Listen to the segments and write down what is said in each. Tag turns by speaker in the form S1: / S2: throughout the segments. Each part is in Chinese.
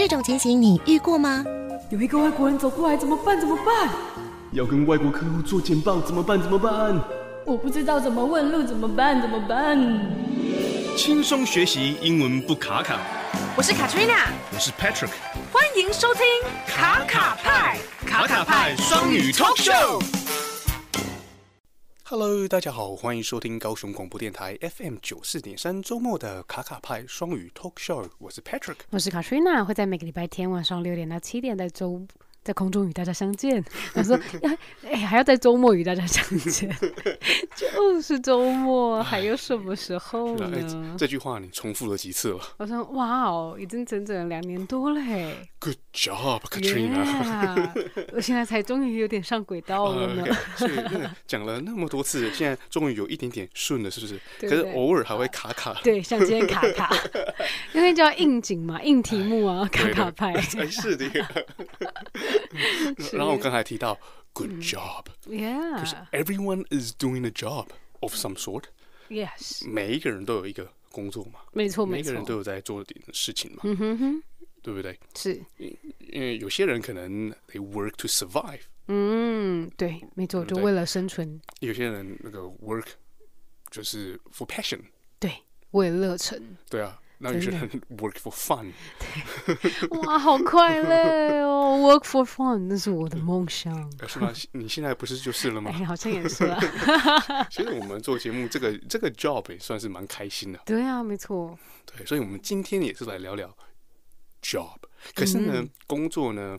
S1: 这种情形你遇过吗？有一个外国人走过来，怎么办？怎么办？
S2: 要跟外国客户做简报，怎么办？怎么办？
S1: 我不知道怎么问路，怎么办？怎么办？
S2: 轻松学习英文不卡卡。
S1: 我是 Katrina，我是 Patrick。欢迎收听卡卡派卡卡派双语 Talk Show。
S2: Hello，大家好，欢迎收听高雄广播电台 FM 九四点三周末的卡卡派双语 Talk Show，我是 Patrick，我
S1: 是 Katrina，会在每个礼拜天晚上六点到七点的周五。在空中与大家相见，他 说：哎，还要在周末与大家相见，就是周末，还有什么时候呢？
S2: 这句话你重复了几次了？
S1: 我说：哇哦，已经整整两年多嘞
S2: ！Good job，Katrina，
S1: 我现在才终于有点上轨道了。呢。
S2: 讲了那么多次，现在终于有一点点顺了，是不是？可是偶尔还会卡卡。对，像今天卡
S1: 卡，因为叫应景嘛，应题目啊，卡卡拍。是的。
S2: 然后我刚才提到 good mm. job.
S1: Yeah. 就是
S2: everyone is doing a job of some sort. Yes. 每一个人都有一个工作嘛。没错，每个人都有在做点事情嘛。嗯哼哼。对不对？是。因为有些人可能 they work to survive.
S1: 嗯，对，没错，就为了生存。
S2: 有些人那个 work 就是 for passion。
S1: 对，为了热忱。
S2: 对啊。那你觉得 work for fun？
S1: 哇，好快乐哦！work for fun，那是我的梦想。
S2: 是吗？你现在不是就是了吗？哎，好像也是。啊。其实我们做节目，这个这个 job 也算是蛮开心的。对啊，没错。对，所以我们今天也是来聊聊 job。可是呢，工作呢，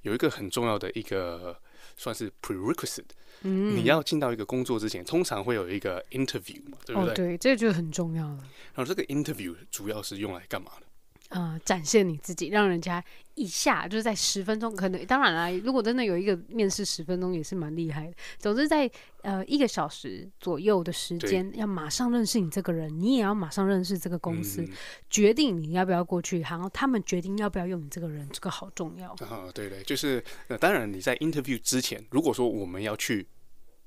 S2: 有一个很重要的一个。算是 prerequisite，嗯，你要进到一个工作之前，通常会有一个 interview 嘛，对不对？哦，对，
S1: 这个就很重要了。
S2: 然后这个 interview 主要是用来干嘛的？
S1: 啊，展现你自己，让人家。一下就是在十分钟，可能当然啦，如果真的有一个面试十分钟也是蛮厉害的。总之在呃一个小时左右的时间，要马上认识你这个人，你也要马上认识这个公司，决定你要不要过去，然后他们决定要不要用你这个人，这个好重要
S2: 啊！对对，就是当然你在 interview 之前，如果说我们要去。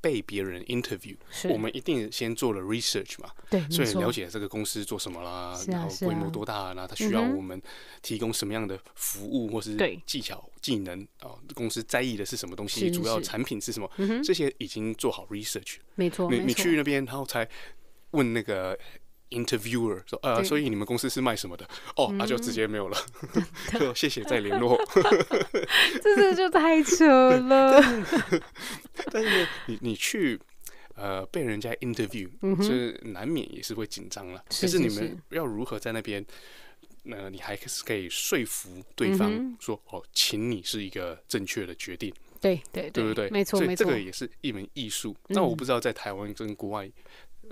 S2: 被别人 interview，我们一定先做了 research 嘛，对，所以了解这个公司做什么啦，然后规模多大，然后它需要我们提供什么样的服务或是技巧技能啊，公司在意的是什么东西，主要产品是什么，这些已经做好 research，
S1: 没错，你你去
S2: 那边，然后才问那个。Interviewer 说：“呃，所以你们公司是卖什么的？”哦，那就直接没有了。就 谢谢，再联络。
S1: 这这就太扯了。
S2: 但是你你去呃被人家 Interview，是难免也是会紧张了。可是你们要如何在那边？那你还是可以说服对方说：“哦，请你是一个正确的决定。”
S1: 对对对，对不对？没错没错。这个也
S2: 是一门艺术。那我不知道在台湾跟国外。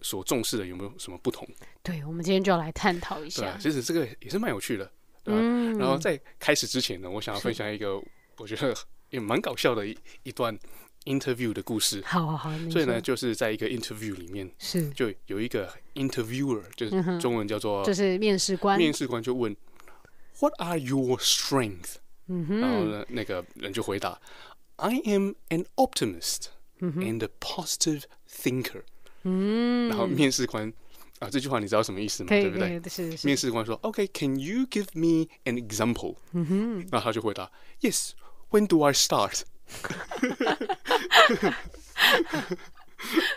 S2: 所重视的有没有什么不同？
S1: 对，我们今天就要来探讨一下。对，
S2: 其实这个也是蛮有趣的。
S1: 嗯。然后在
S2: 开始之前呢，我想要分享一个我觉得也蛮搞笑的一一段 interview 的故事。好
S1: 好好。所以呢，就
S2: 是在一个 interview 里面，是就有一个 interviewer，就是中文叫做就
S1: 是面试官。面
S2: 试官就问：What are your strength？
S1: 嗯哼。然后呢，
S2: 那个人就回答：I am an optimist and a positive thinker。
S1: 然后面
S2: 试官啊，这句话你知道什么意思吗？对不对？面试官说，OK，Can you give me an example？嗯然后他就回答，Yes，When do I start？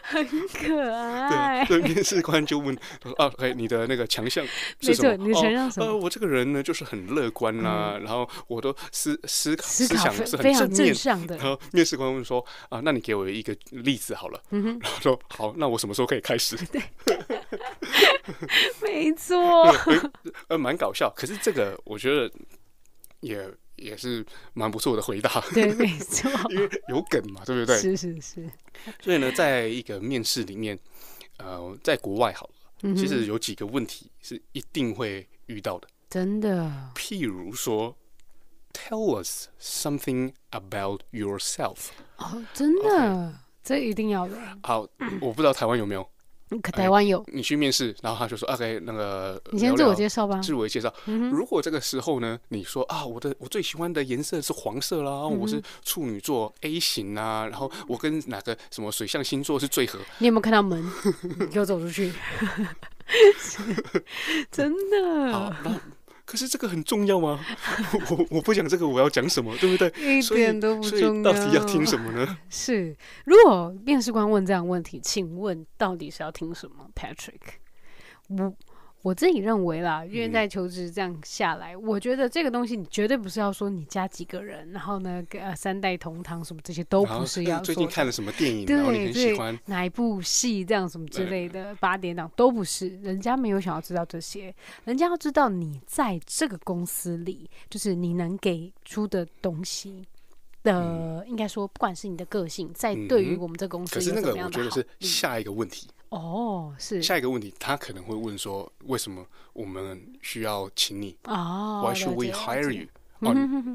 S1: 很可爱。对，面
S2: 试官就问：“啊，哎，你的那个强项是什么？你强项什么？”呃，我这个人呢，就是很乐观啊，然后我都思思考，思想是非常正向的。然后面试官问说：“啊，那你给我一个例子好了。”嗯然后说：“好，那我什么时候可以开始？” 对，
S1: 没错，
S2: 呃，蛮搞笑。可是这个，我觉得也。也是蛮不错的回答，对，没错，因为有梗嘛，对不对？是是
S1: 是，所以呢，
S2: 在一个面试里面，呃，在国外好了，其实有几个问题是一定会遇到的，
S1: 真的。
S2: 譬如说，Tell us something about yourself。
S1: 哦，真的，这一定要的。
S2: 好，我不知道台湾有没有。
S1: 可台湾有，
S2: 你去面试，然后他就说：“OK，那个你先自我介绍吧。自我介绍，如果这个时候呢，你说啊，我的我最喜欢的颜色是黄色啦，我是处女座 A 型啊，然后我跟哪个什么水象星座是最合？
S1: 你有没有看到门？你我走出去，真的。”
S2: 可是这个很重要吗？我我不讲这个，我要讲什么，对不对？一点都不重要。到底要听什么呢？
S1: 是，如果面试官问这样问题，请问到底是要听什么，Patrick？我。我自己认为啦，愿在求职这样下来，我觉得这个东西你绝对不是要说你加几个人，然后呢，三代同堂什么这些都不是。最近看了
S2: 什么电影？对对，
S1: 哪一部戏这样什么之类的？八点档都不是，人家没有想要知道这些，人家要知道你在这个公司里，就是你能给出的东西的，应该说，不管是你的个性，在对于我们这公司，可是那个我觉得是
S2: 下一个问题。
S1: 哦，
S2: 是下一个问题，他可能会问说，为什么我们需要请你？
S1: 哦，Why should we hire you？哦，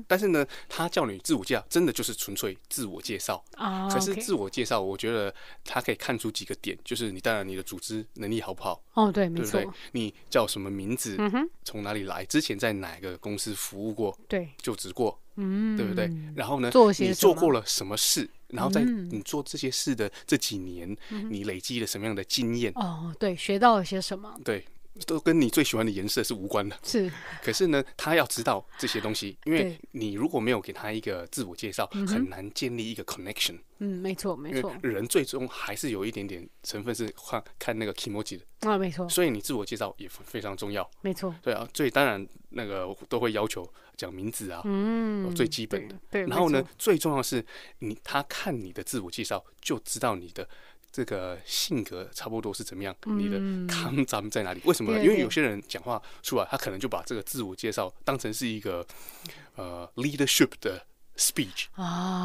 S2: 但是呢，他叫你自我介绍，真的就是纯粹自我介绍
S1: 啊。可是自我
S2: 介绍，我觉得他可以看出几个点，就是你当然你的组织能力好不好？
S1: 哦，对，没错。
S2: 你叫什么名字？嗯从哪里来？之前在哪个公司服务过？对，就职过。嗯，对不对？然后呢，你做过了什么事？然后在你做这些事的这几年，你累积了什么样的经验？
S1: 哦，对，学到了些什么？
S2: 对。都跟你最喜欢的颜色是无关的，是。可是呢，他要知道这些东西，因为你如果没有给他一个自我介绍，很难建立一个 connection。
S1: 嗯，没错，没错。人最
S2: 终还是有一点点成分是看看那个 k i m o j i 的啊，没错。所以你自我介绍也非常重要，没错。对啊，所以当然那个都会要求讲名字啊，嗯，最基本的。对，然后呢，最重要是你他看你的自我介绍就知道你的。这个性格差不多是怎么样？你的夸张在哪里？为什么？因为有些人讲话出来，他可能就把这个自我介绍当成是一个呃 leadership 的 speech，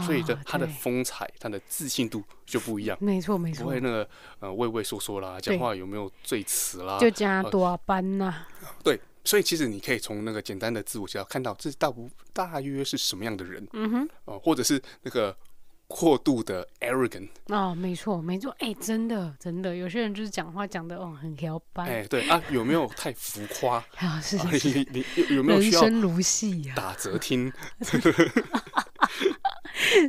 S2: 所以的他的风采、他的自信度就不一样。没错，没错。不会那个呃畏畏缩缩啦，讲话有没有最词啦？就加多
S1: 班啦。
S2: 对，所以其实你可以从那个简单的自我介绍看到，这大不大约是什么样的人？嗯哼。哦，或者是那个。过度的 arrogant
S1: 啊，没错，没错，哎，真的，真的，有些人就是讲话讲的哦，很摇摆，哎，
S2: 对啊，有没有太浮夸？啊，是，你你有有没有？人生如戏呀，打折听，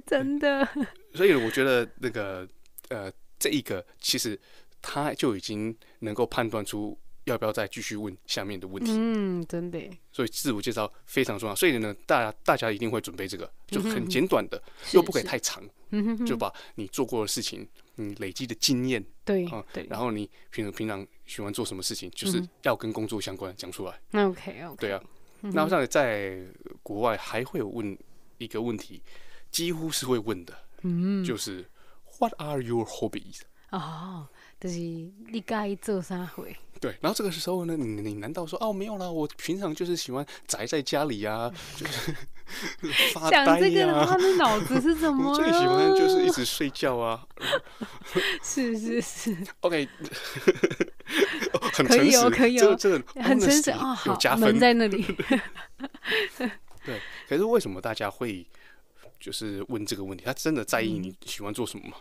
S1: 真的。
S2: 所以我觉得那个，呃，这一个其实他就已经能够判断出。要不要再继续问下面的问题？嗯，真的。所以自我介绍非常重要。所以呢，大家大家一定会准备这个，就很简短的，又不可以太长。就把你做过的事情，你累积的经验，对啊，对。然后你平平常喜欢做什么事情，就是要跟工作相关，讲出来。
S1: 那 OK OK。对啊，那像
S2: 在国外还会有问一个问题，几乎是会问的，嗯，就是 What are your hobbies？
S1: 哦，就是你该做啥会？
S2: 对，然后这个时候呢，你你难道说哦没有啦，我平常就是喜欢宅在家里啊，就是 发呆呀。他那
S1: 脑子是怎么？最喜欢就是一直
S2: 睡觉啊。
S1: 是
S2: 是是。OK，很诚实，可以，这这个很诚实啊，有加分在那里。对，可是为什么大家会就是问这个问题？他真的在意你喜欢做什么吗？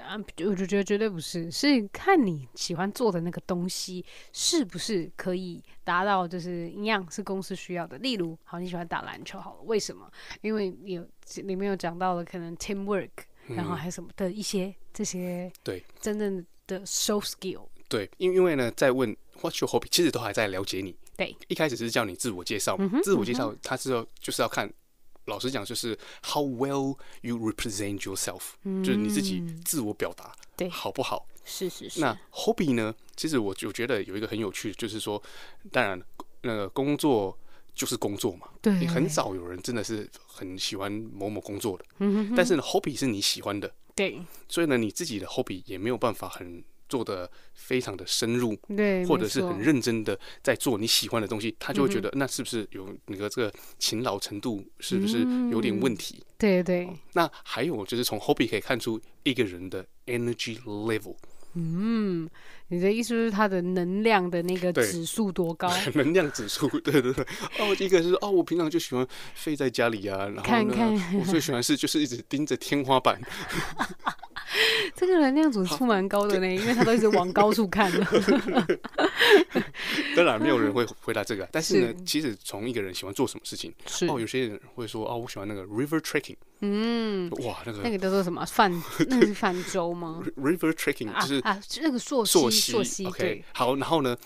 S1: 啊，我就觉得绝对不是，是看你喜欢做的那个东西是不是可以达到，就是一样是公司需要的。例如，好，你喜欢打篮球，好了，为什么？因为有里面有讲到了，可能 teamwork，然后还有什么的一些这些，对，真正的 soft skill。
S2: 对，因因为呢，在问 what s your hobby，其实都还在了解你。对，一开始是叫你自我介绍，自我介绍，他是要就是要看。老实讲，就是 how well you represent yourself，就是你自己自我表达对好不好？
S1: 是是是。那
S2: hobby 呢？其实我就觉得有一个很有趣的，就是说，当然那个工作就是工作嘛，对，很少有人真的是很喜欢某某工作的，嗯哼。但是呢 hobby 是你喜欢的，对，所以呢，你自己的 hobby 也没有办法很。做的非常的深入，对，或者是很认真的在做你喜欢的东西，他就会觉得那是不是有那个这个勤劳程度是不是有点问题？对对那还有就是从 hobby 可以看出一个人的 energy level。
S1: 嗯，你的意思是他的能量的那个指数多高？
S2: 能量指数，对对对。哦，一个是哦，我平常就喜欢睡在家里啊，然后看看我最喜欢是就是一直盯着天花板。
S1: 这个人能量总是蛮高的呢，因为他都一直往高处看呢。
S2: 当然，没有人会回答这个，但是呢，其实从一个人喜欢做什么事情，哦，有些人会说哦，我喜欢那个 river trekking。
S1: 嗯，哇，那个那个叫做什么泛？那是泛舟吗
S2: ？river trekking 就是啊，
S1: 那个溯溯溪。OK，
S2: 好，然后呢，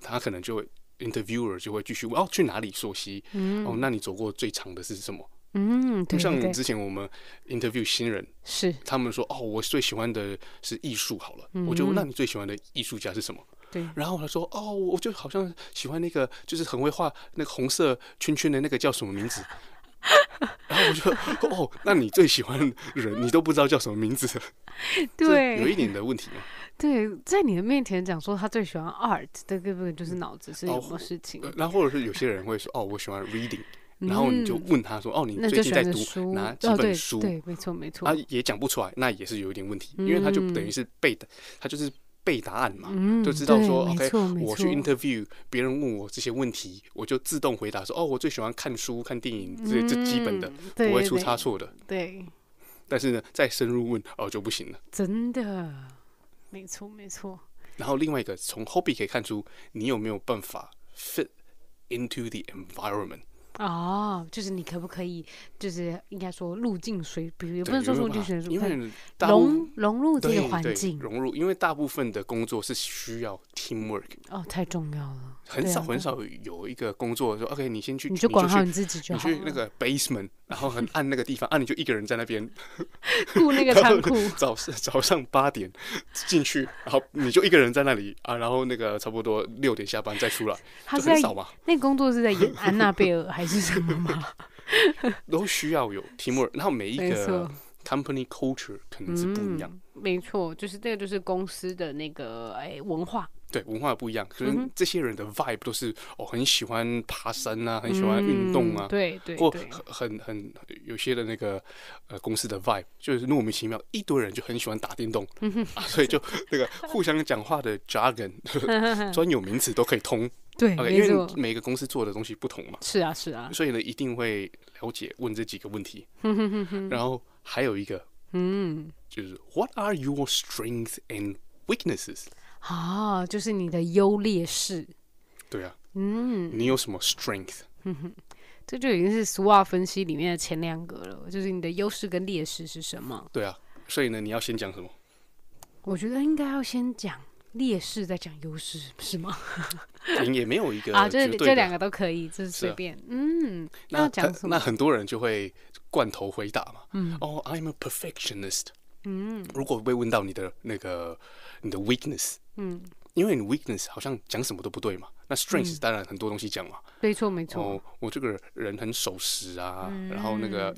S2: 他可能就会 interviewer 就会继续，问，哦，去哪里溯溪？嗯，哦，那你走过最长的是什么？
S1: 嗯，像之
S2: 前我们 interview 新人，是他们说哦，我最喜欢的是艺术，好了，我就那你最喜欢的艺术家是什么？对，然后他说哦，我就好像喜欢那个，就是很会画那个红色圈圈的那个叫什么名字？然后我就说哦，那你最喜欢人，你都不知道叫什么名字？
S1: 对，有一点的问题吗？对，在你的面前讲说他最喜欢 art，这个就是脑子是什么事情？
S2: 然后或者是有些人会说哦，我喜欢 reading。然后你就问他说：“哦，你最近在读哪几本书？”对，没错，没错。啊，也讲不出来，那也是有一点问题，因为他就等于是背的，他就是背答案嘛，就知道说：“OK，我去 interview 别人问我这些问题，我就自动回答说：‘哦，我最喜欢看书、看电影，这最基本的，不会出差错的。’”对。但是呢，再深入问哦就不行了，
S1: 真的，没错没错。
S2: 然后另外一个从 hobby 可以看出，你有没有办法 fit into the environment？
S1: 哦，就是你可不可以？就是应该说路径水，比如不能说路径水，因为融融入这个环
S2: 境，融入，因为大部分的工作是需要 teamwork。
S1: 哦，太重要了，
S2: 很少很少有一个工作说 OK，你先去，你就管好你自己，就好，你去那个 basement，然后很暗那个地方，啊，你就一个人在那边，
S1: 雇那个仓库。
S2: 早早上八点进去，然后你就一个人在那里啊，然后那个差不多六点下班再出来。他在
S1: 那工作是在演安娜贝尔还是什
S2: 么吗？都需要有 teamwork，然后每一个 company culture 可能是不一样。
S1: 没错，就是这个，就是公司的那个哎文化。
S2: 对，文化不一样，可能这些人的 vibe 都是哦，很喜欢爬山啊，很喜欢运动啊，对对，或很很很有些的那个呃公司的 vibe 就是莫名其妙一堆人就很喜欢打电动，啊，所以就那个互相讲话的 jargon，专有名词都可以通，
S1: 对，因为
S2: 每个公司做的东西不同嘛，是啊是啊，所以呢一定会了解问这几个问题，然后还有一个嗯，就是 What are your strengths and weaknesses？
S1: 啊，就是你的优劣势，对啊，嗯，你
S2: 有什么 strength？
S1: 这就已经是 s w 分析里面的前两个了，就是你的优势跟劣势是什么？
S2: 对啊，所以呢，你要先讲什么？
S1: 我觉得应该要先讲劣势，再讲优势，是吗？
S2: 也没有一个啊，就是这两个
S1: 都可以，就是随便，嗯，
S2: 那讲什么？那很多人就会罐头回答嘛，嗯，哦，I'm a perfectionist，
S1: 嗯，如
S2: 果被问到你的那个你的 weakness？嗯，因为你 weakness 好像讲什么都不对嘛，那 s t r e n g t h 当然很多东西讲嘛，
S1: 没错没错。
S2: 哦，我这个人很守时啊，然后那个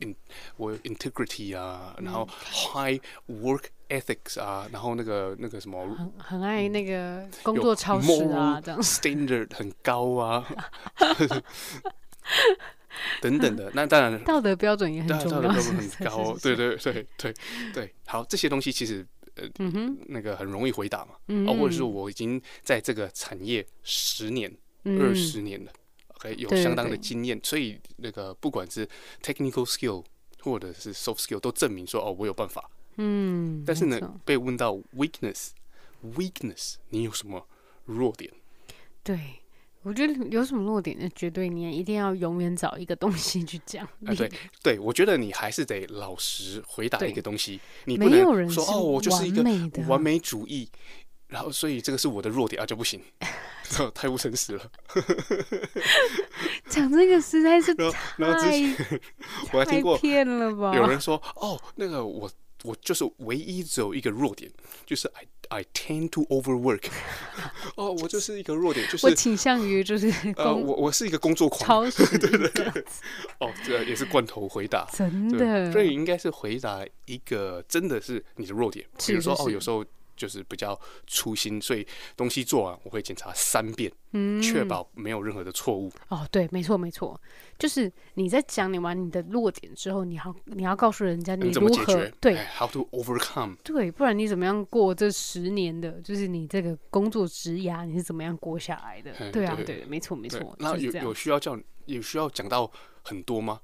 S2: 我 integrity 啊，然后 high work ethics 啊，然后那个那个什么，
S1: 很爱那个工作超时啊，这样
S2: standard 很高啊，等等的。那当然道
S1: 德标准也很重要，很 高，
S2: 对对对对对，好，这些东西其实。嗯哼，那个很容易回答嘛，啊，或者是我已经在这个产业十年、二十年了，OK，有相当的经验，所以那个不管是 technical skill 或者是 soft skill 都证明说，哦，我有办法。嗯，但是呢，被问到 weakness，weakness，你有什么弱点？
S1: 对。我觉得有什么弱点，绝对你一定要永远找一个东西去讲。对
S2: 对，我觉得你还是得老实回答一个东西。你没有人说哦，我就是一个完美主义，然后所以这个是我的弱点啊，就不行，太不诚实了。
S1: 讲这个实在是太
S2: 我还听过有人说哦，那个我。我就是唯一只有一个弱点，就是 I I tend to overwork。
S1: 哦，
S2: 我就是一个弱点，就是我倾
S1: 向于就是呃，我
S2: 我是一个工作狂，对对。哦，这也是罐头回答，真的。所以应该是回答一个真的是你的弱点，比如说哦，有时候。就是比较粗心，所以东西做完我会检查三遍，确保没有任何的错误。
S1: 哦，对，没错，没错，就是你在讲你完你的弱点之后，你要你要告诉人家你怎么解决，对
S2: ，how to overcome，
S1: 对，不然你怎么样过这十年的？就是你这个工作职涯你是怎么样过下来的？对啊，对，没错，没错。那有有需
S2: 要叫有需要讲到很多吗？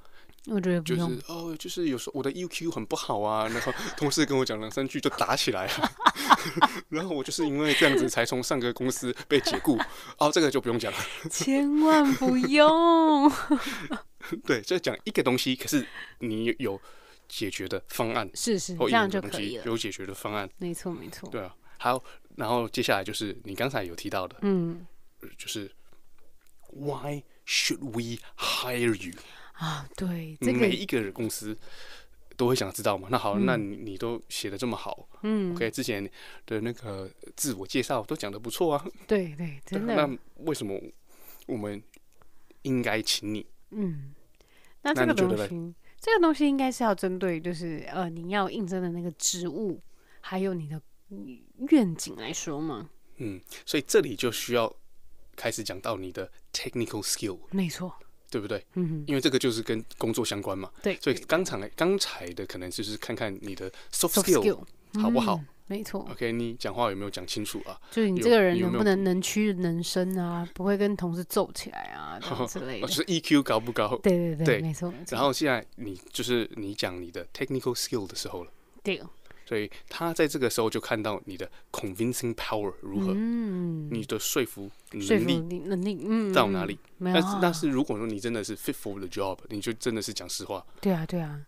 S2: 我觉得就是哦，就是有时候我的 EQ 很不好啊，然后同事跟我讲两三句就打起来了，然后我就是因为这样子才从上个公司被解雇，哦，这个就不用讲了。
S1: 千万不用。
S2: 对，这讲一个东西，可是你有解决的方案，是是这样就可以了，有解决的方案，没错没错。对啊，好，然后接下来就是你刚才有提到的，嗯，就是 Why should we hire you？啊，
S1: 对，每一
S2: 个公司都会想知道嘛。那好，那你你都写的这么好，嗯，OK，之前的那个自我介绍都讲的不错啊。对 对，真的。那为什么我们应该请你？嗯，那这个东
S1: 西，这个东西应该是要针对就是呃你要应征的那个职务，还有你的愿景来说嘛。
S2: 嗯，所以这里就需要开始讲到你的 technical skill。没错。对不对？嗯，因为这个就是跟工作相关嘛。对，所以刚才刚才的可能就是看看你的 soft skill 好不好？没错。OK，你讲话有没有讲清楚啊？就是你这个人能不能
S1: 能屈能伸啊？不会跟同事揍起来啊？之类的。就是
S2: EQ 高不高？对对对，没错。然后现在你就是你讲你的 technical skill 的时候了。对。所以他在这个时候就看到你的 convincing power 如何，
S1: 嗯，你
S2: 的说服能力能力到哪里？但是但是如果说你真的是 fit for the job，你就真的是讲实话。
S1: 对啊对啊，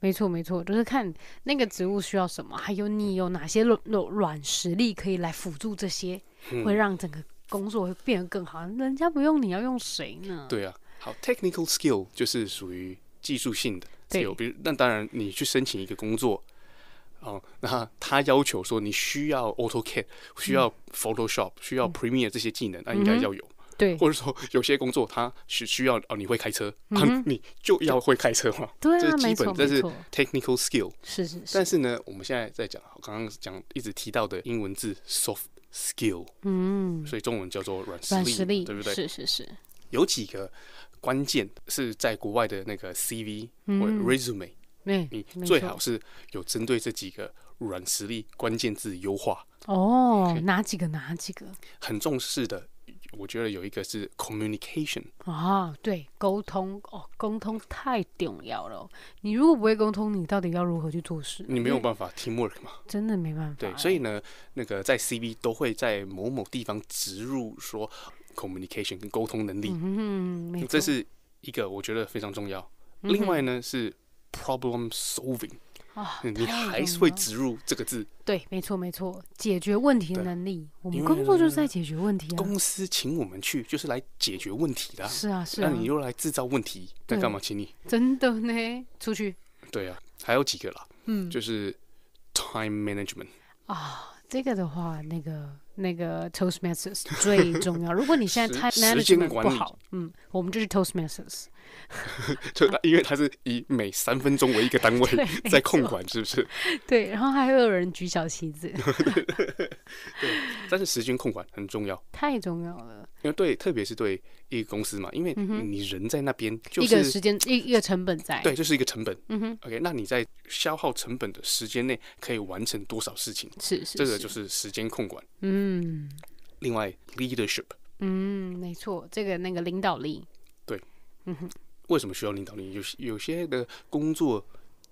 S1: 没错没错，就是看那个职务需要什么，还有你有哪些软软实力可以来辅助这些，会让整个工作会变得更好。人家不用你要用谁呢？
S2: 对啊，好 technical skill 就是属于技术性的，对。比如那当然你去申请一个工作。哦，那他要求说你需要 AutoCAD，需要 Photoshop，需要 Premiere 这些技能，那应该要有。对。或者说有些工作他是需要哦，你会开车，你就要会开车嘛？对啊，本，这是 technical skill 是是。是。但是呢，我们现在在讲，刚刚讲一直提到的英文字 soft skill，嗯，所以中文叫做软实力，对不对？是是是。有几个关键是在国外的那个 CV 或 resume。
S1: 你最好
S2: 是有针对这几个软实力关键字优化
S1: 哦。哪几个？哪几个？
S2: 很重视的，我觉得有一个是 communication
S1: 啊，对沟通哦，沟通太重要了。你如果不会沟通，你到底要如何去做事？你没有
S2: 办法 teamwork 嘛，
S1: 真的没办法。对，所
S2: 以呢，那个在 CV 都会在某某地方植入说 communication 跟沟通能力，
S1: 嗯，
S2: 这是一个我觉得非常重要。另外呢是。Problem solving，你还是会植入这个字。
S1: 对，没错，没错，解决问题能力，我们工作就是在解决问题。
S2: 啊。公司请我们去，就是来解决问题的。是啊，是啊。那你又来制造问题，在干嘛？请你。
S1: 真的呢，出去。
S2: 对啊，还有几个啦，嗯，就是 time management。
S1: 啊，这个的话，那个。那个 Toastmasters 最重要。如果你现在太时间管理不好，嗯，我们就是 Toastmasters。
S2: 就因为它是以每三分钟为一个单位 在控管，是不是？
S1: 对，然后还会有人举小旗子。对，
S2: 但是时间控管很重要，
S1: 太重要了。
S2: 因为对，特别是对一个公司嘛，因为你人在那边，就一个时间
S1: 一一个成本在，对，
S2: 就是一个成本。嗯哼，OK，那你在消耗成本的时间内可以完成多少事情？是是，这个就是时间控管。
S1: 嗯。嗯，
S2: 另外，leadership，
S1: 嗯，没错，这个那个领导力，对，嗯哼，
S2: 为什么需要领导力？有有些的工作，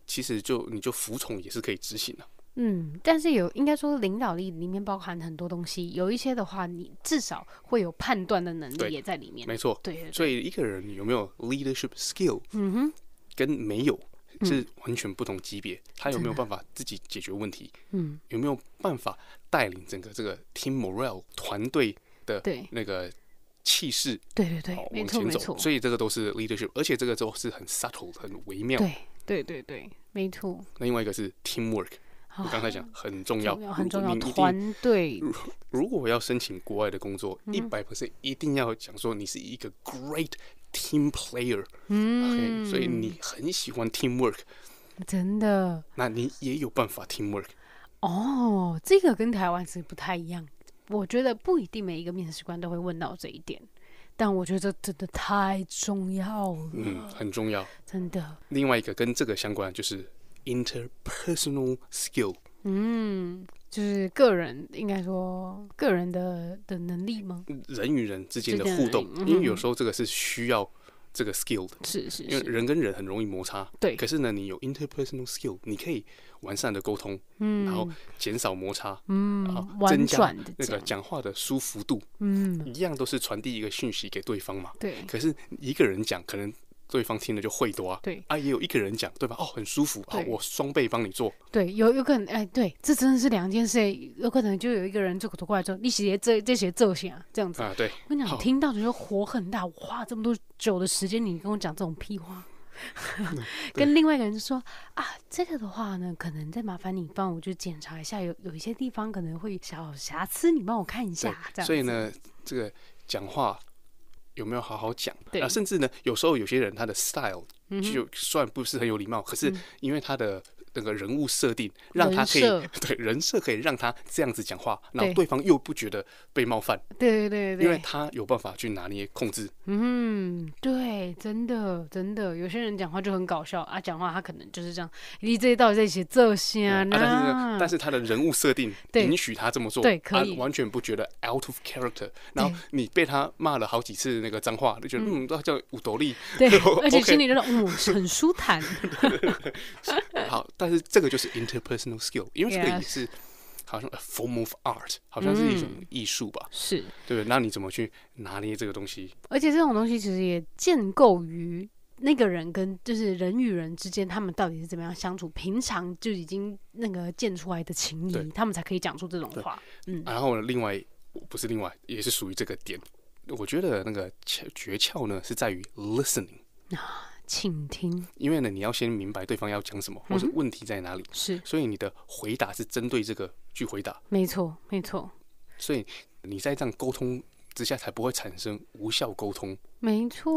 S2: 其实就你就服从也是可以执行的。
S1: 嗯，但是有应该说领导力里面包含很多东西，有一些的话，你至少会有判断的能力也在里面，没
S2: 错，对。所以一个人有没有 leadership skill，嗯哼，跟没有。是完全不同级别，他有没有办法自己解决问题？嗯，有没有办法带领整个这个 Team m o r a l e 团队的那个气势？对对对，往前走。所以这个都是 leadership，而且这个都是很 subtle、很微妙。对
S1: 对对对，没错。
S2: 那另外一个是 teamwork，刚才讲很重要，很重要，团队。如果要申请国外的工作，一百 percent 一定要讲说你是一个 great。Team player，
S1: 嗯，o k 所以你
S2: 很喜欢 team work，
S1: 真的？
S2: 那你也有办法 team work
S1: 哦？这个跟台湾是不太一样，我觉得不一定每一个面试官都会问到这一点，但我觉得真的太重要了，
S2: 嗯，很重要，真的。另外一个跟这个相关就是 interpersonal skill。
S1: 嗯，就是个人应该说个人的的能力吗？
S2: 人与人之间的互动，因为有时候这个是需要这个 skill 的，是是，因为人跟人很容易摩擦，对。可是呢，你有 interpersonal skill，你可以完善的沟通，嗯，然后减少摩擦，
S1: 嗯，后增加那个
S2: 讲话的舒服度，嗯，一样都是传递一个讯息给对方嘛，对。可是一个人讲可能。对方听了就会多啊，对啊，也有一个人讲，对吧？哦，很舒服啊，我双倍帮你做。
S1: 对，有有可能，哎，对，这真的是两件事。有可能就有一个人就走过来，说：“你写这这些这些啊，这样子啊。”
S2: 对，我跟你讲，听
S1: 到的时候火很大。我花这么多久的时间，你跟我讲这种屁话，跟另外一个人说啊，这个的话呢，可能再麻烦你帮我就检查一下，有有一些地方可能会小瑕疵，你帮我看一下。这样，所以
S2: 呢，这个讲话。有没有好好讲？啊，甚至呢，有时候有些人他的 style 就算不是很有礼貌，可是因为他的。那个人物设定让他可以 对人设可以让他这样子讲话，然后对方又不觉得被冒犯，
S1: 对对对因为
S2: 他有办法去拿捏控制。
S1: 嗯，对，真的真的，有些人讲话就很搞笑啊，讲话他可能就是这样，你这些到底在写这些啊？但是
S2: 但是他的人物设定允许他这么做，对，可以，完全不觉得 out of character。然后你被他骂了好几次那个脏话，就觉得嗯，叫五斗力，对，而且心里觉
S1: 得嗯很舒坦。
S2: 好。但是这个就是 interpersonal skill，因为这个也是好像 a form of art，好像是一种艺术吧？是，对。那你怎么去拿捏这个东西？
S1: 而且这种东西其实也建构于那个人跟就是人与人之间，他们到底是怎么样相处，平常就已经那个建出来的情谊，他们才可以讲出这种话。嗯。
S2: 然后另外不是另外，也是属于这个点。我觉得那个诀窍呢，是在于 listening。
S1: 请听，
S2: 因为呢，你要先明白对方要讲什么，或是问题在哪里。是，所以你的回答是针对这个去回答。
S1: 没错，没错。
S2: 所以你在这样沟通之下，才不会产生无效沟通。
S1: 没错。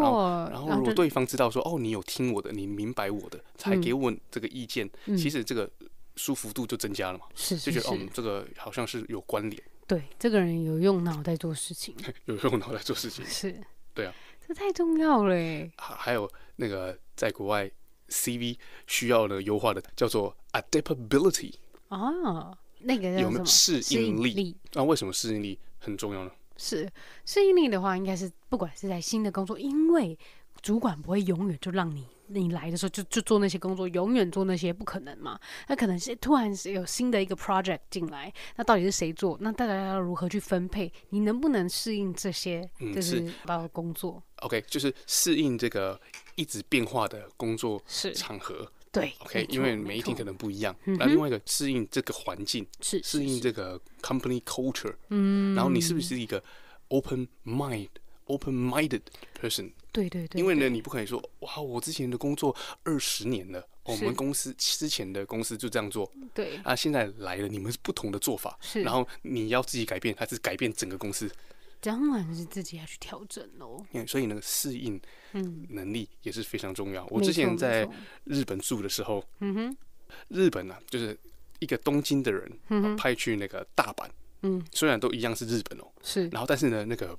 S1: 然后，如果对
S2: 方知道说，哦，你有听我的，你明白我的，才给我这个意见，其实这个舒服度就增加了嘛。是，就觉得哦，这个好像是有关联。
S1: 对，这个人有用脑在做事情，
S2: 有用脑在做事情。是。对啊。
S1: 这太重要了。
S2: 还还有那个在国外 CV 需要的优化的，叫做 Adaptability
S1: 啊，那个有没有适应力？
S2: 那为什么适应力很重要呢？
S1: 是适应力的话，应该是不管是在新的工作，因为主管不会永远就让你你来的时候就就做那些工作，永远做那些不可能嘛。那可能是突然有新的一个 project 进来，那到底是谁做？那大家要如何去分配？你能不能适应这些？就是工作。
S2: OK，就是适应这个一直变化的工作场合
S1: 对 OK，因为每一天可能
S2: 不一样。那另外一个适应这个环境是适应这个 company culture。
S1: 嗯，然后你是
S2: 不是一个 open mind open minded person？对对对，因为呢，你不可能说哇，我之前的工作二十年了，我们公司之前的公司就这样做。对啊，现在来了，你们是不同的做法。是，然后你要自己改变，还是改变整个公司？
S1: 当然是自己要去调整喽。
S2: 嗯，所以那个适应能力也是非常重要。我之前在日本住的时候，嗯哼，日本呢就是一个东京的人嗯、派去那个大阪，嗯，虽然都一样是日本哦，是，然后但是呢，那个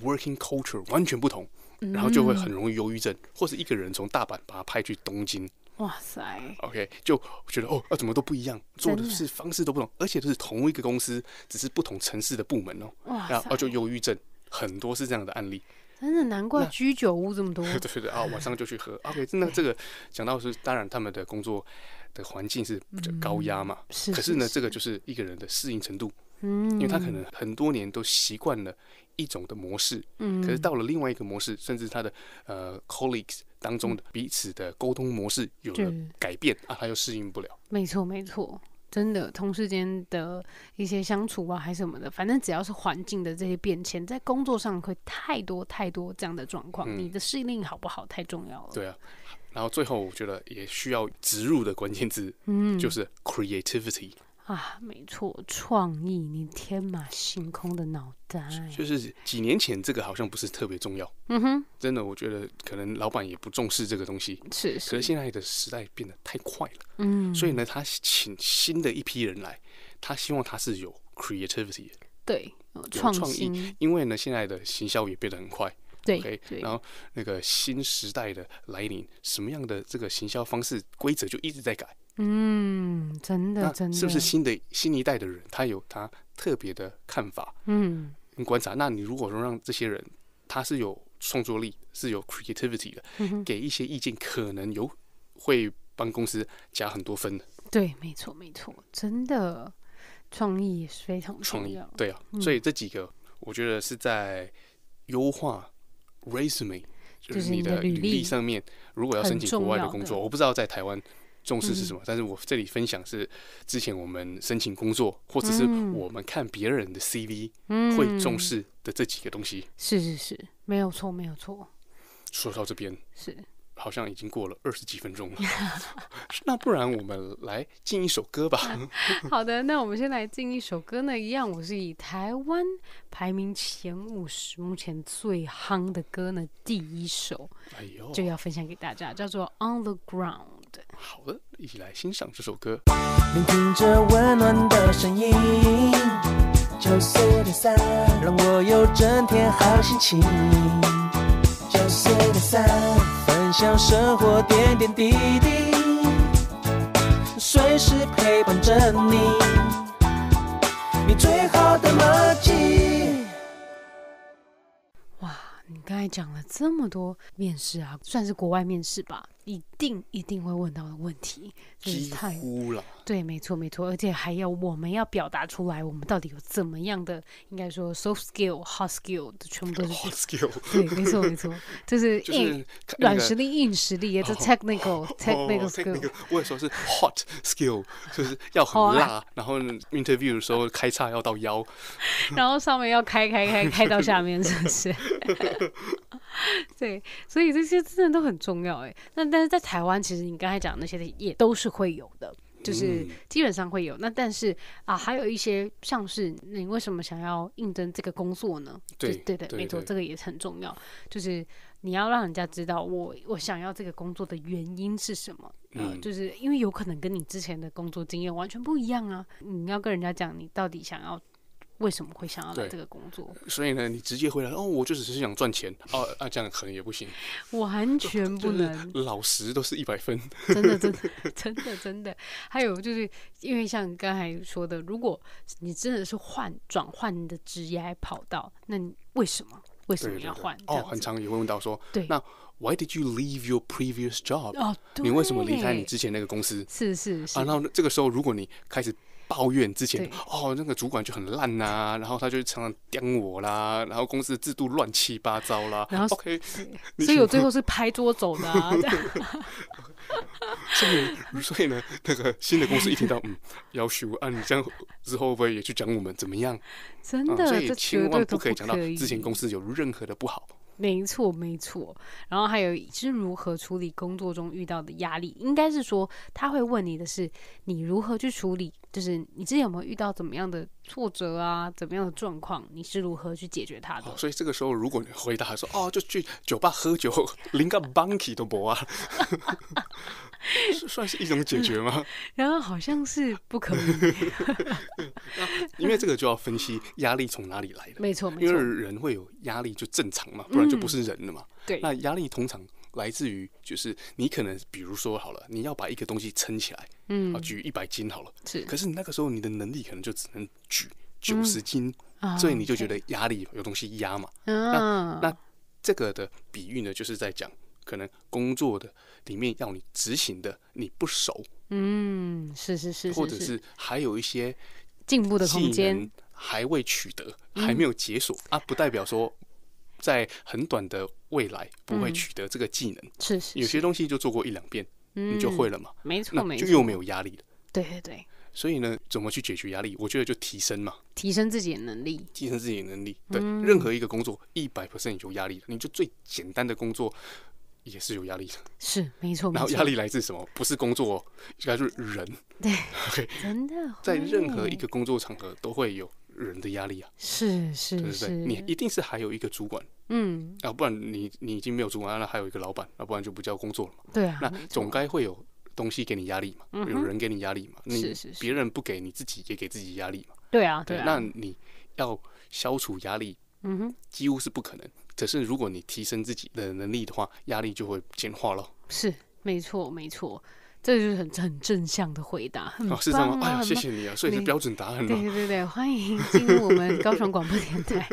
S2: working culture 完全不同，
S1: 然后就会很容
S2: 易忧郁症，或是一个人从大阪把他派去东京。
S1: 哇塞
S2: ！OK，就觉得哦，啊，怎么都不一样，做的是方式都不同，而且都是同一个公司，只是不同城市的部门哦。哇塞！啊，就忧郁症，很多是这样的案例。
S1: 真的难怪居酒屋这么多。对
S2: 对对啊，晚上就去喝。OK，真的这个讲到是，当然他们的工作的环境是比较高压嘛。是。可是呢，这个就是一个人的适应程度。
S1: 嗯。因为他可能
S2: 很多年都习惯了一种的模式。嗯。可是到了另外一个模式，甚至他的呃 colleagues。当中的彼此的沟通模式有了改变啊，他又适应不了。
S1: 没错，没错，真的，同事间的一些相处啊，还是什么的，反正只要是环境的这些变迁，在工作上会太多太多这样的状况，你的适应好不好太重要
S2: 了。对啊，然后最后我觉得也需要植入的关键字，嗯，就是 creativity。
S1: 啊，没错，创意，你天马行空的脑袋，
S2: 就是几年前这个好像不是特别重要。嗯哼，真的，我觉得可能老板也不重视这个东西。是是。可是现在的时代变得太快了。
S1: 嗯。所以呢，
S2: 他请新的一批人来，他希望他是有 creativity，对，创意。因为呢，现在的行销也变得很快。对对。然后那个新时代的来临，什么样的这个行销方式规则就一直在改。
S1: 嗯，真的，真的，是不是新
S2: 的新一代的人，他有他特别的看法，嗯，观察。那你如果说让这些人，他是有创作力，是有 creativity 的，给一些意见，可能有会帮公司加很多分的。
S1: 对，没错，没错，真的，创意也是非常重要。创意。
S2: 对啊，所以这几个，我觉得是在优化 resume，
S1: 就是你的履历上
S2: 面，如果要申请国外的工作，我不知道在台湾。重视是什么？但是我这里分享是之前我们申请工作，或者是我们看别人的 CV 会重视的这几个东西。是
S1: 是是，没有错，没有错。
S2: 说到这边是好像已经过了二十几分钟了，那不然我们来进一首歌吧。
S1: 好的，那我们先来进一首歌。那一样，我是以台湾排名前五十目前最夯的歌呢，第一首就要分享给大家，叫做《On the Ground》。
S2: 好的，一起来欣赏这首歌。聆听着温暖的声音，就四个三，让我有整天好心情。就四个三，分享生活点点滴滴，随时陪伴着你，你最好的马甲。
S1: 哇，你刚才讲了这么多面试啊，算是国外面试吧？一定一定会问到的问题，就是、几乎了。对，没错，没错，而且还要我们要表达出来，我们到底有怎么样的，应该说 soft skill、hard skill，
S2: 全部都是 hard skill。对，没错，没错，
S1: 就是 硬软实力、硬实力，是 technical technical skill。
S2: 我也说是 hot skill，就是要很辣，然后 interview 的时候开叉要到腰，
S1: 然后上面要开开开开到下面，是不是。对，所以这些真的都很重要哎。那但是在台湾，其实你刚才讲那些的也都是会有的，就是基本上会有。那但是啊，还有一些像是你为什么想要应征这个工作呢？对对对，没错，这个也很重要。就是你要让人家知道我我想要这个工作的原因是什么啊，就是因为有可能跟你之前的工作经验完全不一样啊，你要跟人家讲你到底想要。为什么会想要来这个工作？
S2: 所以呢，你直接回来哦，我就只是想赚钱哦，啊，这样可能也不行，
S1: 完全不能，
S2: 老实都是一百分，真的，
S1: 真的，真的，真的。还有就是因为像刚才说的，如果你真的是换转换的职业还跑道，那为什么为什么要换？哦，
S2: 很常也会问到说，对，那 Why did you leave your previous job？哦，你为什么离开你之前那个公司？是
S1: 是是。啊，那
S2: 这个时候如果你开始抱怨之前哦，那个主管就很烂呐，然后他就常常刁我啦，然后公司的制度乱七八糟啦。然后 OK，所以我最
S1: 后是拍桌走的。
S2: 所以呢，那个新的公司一听到嗯，要求啊，你这样之后会不会也去讲我们怎么样？真的，这千万不可以讲到之前公司有任何的不好。
S1: 没错，没错。然后还有是如何处理工作中遇到的压力，应该是说他会问你的是你如何去处理，就是你之前有没有遇到怎么样的挫折啊，怎么样的状况，你是如何去解决他的？所
S2: 以这个时候，如果你回答说哦，就去酒吧喝酒，连个 monkey 都不啊。算是一种解决吗？
S1: 然后好像是不可
S2: 能，因为这个就要分析压力从哪里来的。没错，因为人会有压力就正常嘛，不然就不是人了嘛。对，那压力通常来自于就是你可能比如说好了，你要把一个东西撑起来，嗯，啊举一百斤好了，是。可是你那个时候你的能力可能就只能举九十斤，所以你就觉得压力有东西压嘛。
S1: 啊，那
S2: 这个的比喻呢，就是在讲可能工作的。里面要你执行的你不熟，
S1: 嗯，是是是，或者是
S2: 还有一些
S1: 进步的空间
S2: 还未取得，还没有解锁啊，不代表说在很短的未来不会取得这个技能。是是，有些东西就做过一两遍，
S1: 你就会了
S2: 嘛，没错，就又没有压力了。对对对。所以呢，怎么去解决压力？我觉得就提升嘛，
S1: 提升自己的能力，
S2: 提升自己的能力。对，任何一个工作一百 percent 有压力的，你就最简单的工作。也是有压力的，
S1: 是没错。然后压力来
S2: 自什么？不是工作，而是人。对，
S1: OK，真的，
S2: 在任何一个工作场合都会有人的压力啊。是是是，对对对，你一定是还有一个主管，嗯，啊，不然你你已经没有主管，那还有一个老板，那不然就不叫工作了嘛。对啊，那总该会有东西给你压力嘛，有人给你压力嘛。是是，别人不给你，自己也给自己压力嘛。
S1: 对啊，对，那
S2: 你要消除压力，嗯哼，几乎是不可能。可是，如果你提升自己的能力的话，压力就会简化了。
S1: 是，没错，没错，这就是很很正向的回答，很棒啊！谢谢你啊，所以是标准答案。对对对，欢迎进入我们高雄广播电台。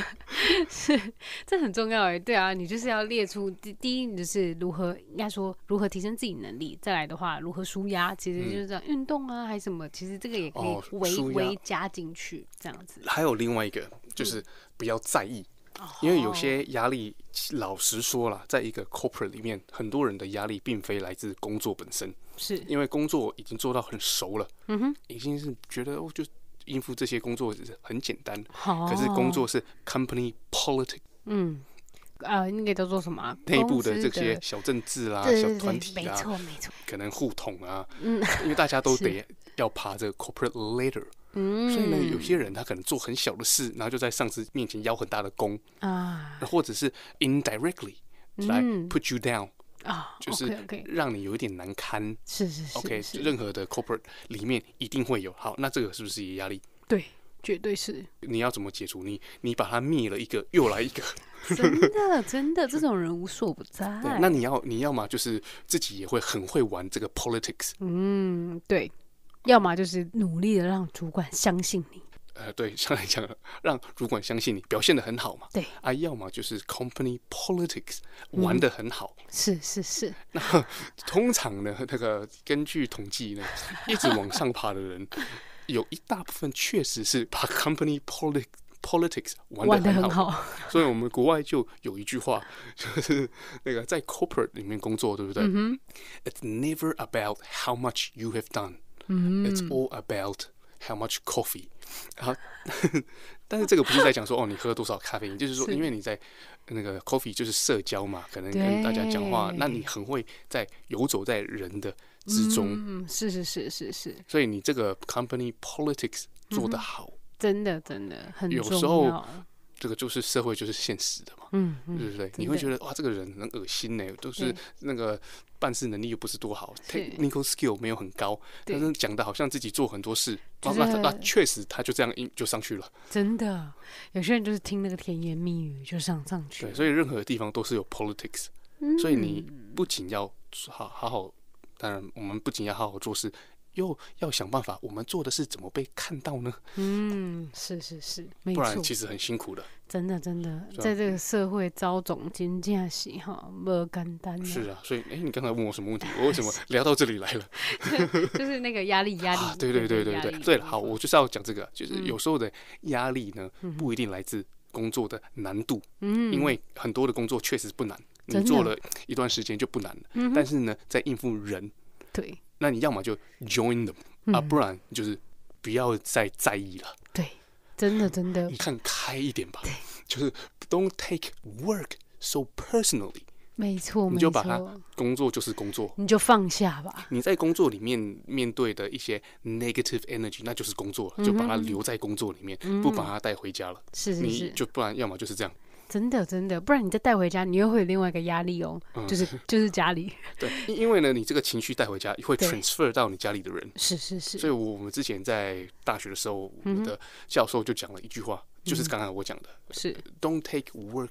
S1: 是，这很重要哎。对啊，你就是要列出第第一，你就是如何应该说如何提升自己能力。再来的话，如何舒压，其实就是这样，运动啊，还是什么，其实这个也可以微微加进去，这样子。还
S2: 有另外一个，就是不要在意。因为有些压力，老实说了，在一个 corporate 里面，很多人的压力并非来自工作本身，是因为工作已经做到很熟了，嗯哼，已经是觉得哦，就应付这些工作很简单，可是工作是 company politics，
S1: 嗯，呃，那个叫做什么？内部的这些
S2: 小政治啦，小团体啊，没错没错，可能互捅啊，嗯，因为大家都 得要爬这个 corporate ladder。
S1: 嗯，所以呢，有些
S2: 人他可能做很小的事，然后就在上司面前邀很大的功
S1: 啊，或
S2: 者是 indirectly 来 put you down
S1: 啊，就是让
S2: 你有一点难堪。是是是，OK，任何的 corporate 里面一定会有。好，那这个是不是也压力？
S1: 对，绝对是。
S2: 你要怎么解除？你你把他灭了一个，又来一个。真
S1: 的真的，这种人无所不在。那
S2: 你要你要么就是自己也会很会玩这个 politics。
S1: 嗯，对。要么就是努力的让主管相信你，
S2: 呃，对，上来讲，让主管相信你表现的很好嘛。对，啊，要么就是 company politics 玩的很好。是是是。那通常呢，那个根据统计呢，一直往上爬的人，有一大部分确实是把 company politic politics 玩的很好。所以，我们国外就有一句话，就是那个在 corporate 里面工作，对不对？嗯 It's never about how much you have done.
S1: It's all
S2: about how much coffee。好，但是这个不是在讲说哦，你喝了多少咖啡，就是说，因为你在那个 coffee 就是社交嘛，可能跟大家讲话，那你很会在游走在人的之中。
S1: 嗯，是是是是是。
S2: 所以你这个 company politics 做得好，
S1: 真的真的很有时候。
S2: 这个就是社会，就是现实的嘛，对不对？你会觉得哇，这个人很恶心呢，都是那个办事能力又不是多好，technical skill 没有很高，但是讲的好像自己做很多事，那那确实他就这样就上去了。
S1: 真的，有些人就是听那个甜言蜜语就上上去。对，所
S2: 以任何地方都是有 politics，所以你不仅要好好好，当然我们不仅要好好做事。又要想办法，我们做的是怎么被看到呢？
S1: 嗯，是是是，没错，其实很辛苦的。真的真的，在这个社会招总监样是哈没简单。是啊，
S2: 所以哎，你刚才问我什么问题？我为什么聊到这里来了？
S1: 就是那个压力，压力，对对对对对对。
S2: 好，我就是要讲这个，就是有时候的压力呢，不一定来自工作的难度。嗯。因为很多的工作确实不难，你做了一段时间就不难了。嗯。但是呢，在应付人。对。那你要么就 join them，啊，不然就是不要再在意了。对，真的真的，你看开一点吧。对，就是 don't take work so personally。没错，你就把它工作就是工作，你
S1: 就放下吧。
S2: 你在工作里面面对的一些 negative energy，那就是工作，了，就把它留在工作里面，不把它带回家了。是是是，就不然要么就是这样。
S1: 真的，真的，不然你再带回家，你又会有另外一个压力哦。就是 就是家里，
S2: 对，因为呢，你这个情绪带回家会 transfer 到你家里的人。是是是。所以，我们之前在大学的时候，我们的教授就讲了一句话，就是刚刚我讲的，是 Don't take work